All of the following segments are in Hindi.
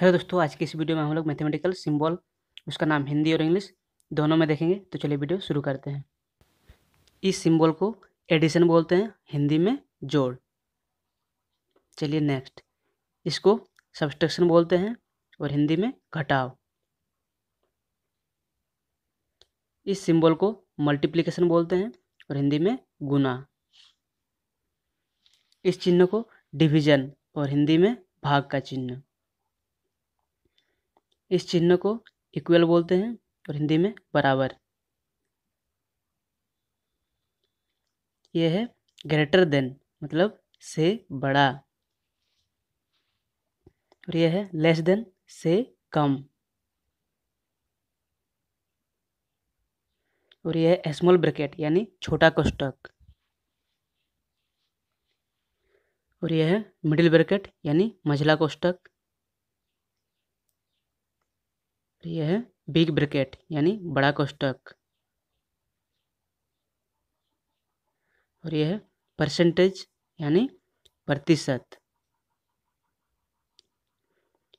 हेलो दोस्तों आज की इस वीडियो में हम लोग मैथमेटिकल सिंबल उसका नाम हिंदी और इंग्लिश दोनों में देखेंगे तो चलिए वीडियो शुरू करते हैं इस सिंबल को एडिशन बोलते हैं हिंदी में जोड़ चलिए नेक्स्ट इसको सब्सट्रक्शन बोलते हैं और हिंदी में घटाव इस सिंबल को मल्टीप्लिकेशन बोलते हैं और हिंदी में गुना इस चिन्ह को डिविजन और हिंदी में भाग का चिन्ह इस चिन्ह को इक्वल बोलते हैं और हिंदी में बराबर यह है ग्रेटर देन मतलब से बड़ा और यह है लेस देन से कम और यह है स्मॉल ब्रैकेट यानी छोटा कोष्टक और यह है मिडिल ब्रैकेट यानी मझला कोष्टक यह है बिग ब्रैकेट यानी बड़ा कोष्टक और यह है परसेंटेज यानी प्रतिशत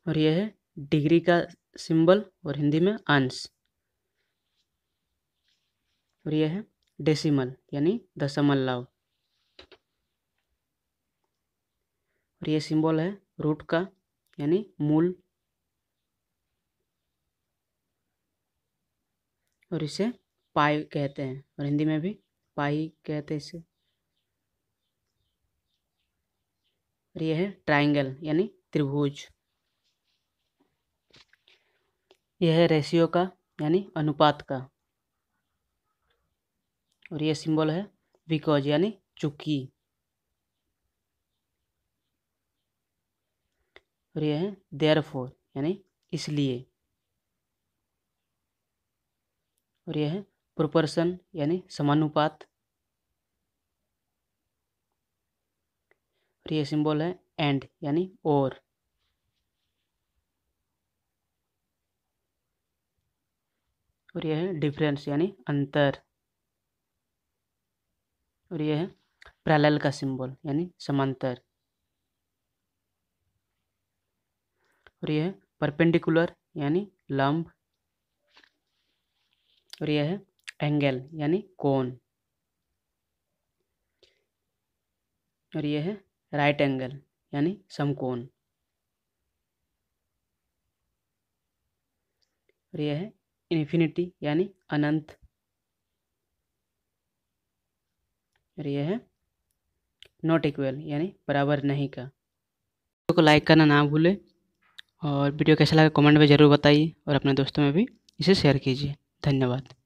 और यह है डिग्री का सिंबल और हिंदी में अंश और यह है डेसिमल यानी दशमलव और यह सिंबल है रूट का यानी मूल और इसे पाई कहते हैं और हिंदी में भी पाई कहते हैं इसे और यह है ट्राइंगल यानी त्रिभुज यह है रेशियो का यानी अनुपात का और यह सिंबल है बिकॉज यानी चुकी और यह है देयर फोर यानी इसलिए और यह है प्रोपर्सन यानी समानुपात और यह सिंबल है एंड यानी और और यह है डिफरेंस यानी अंतर और यह है पैरेलल का सिंबल यानी समांतर और यह है परपेंडिकुलर यानी लंब और यह है एंगल यानी कोन और यह है राइट एंगल यानी समकोण और यह है इन्फिनिटी यानी अनंत और यह है नॉट इक्वल यानी बराबर नहीं का वीडियो को लाइक करना ना भूले और वीडियो कैसा लगा कमेंट में ज़रूर बताइए और अपने दोस्तों में भी इसे शेयर कीजिए धन्यवाद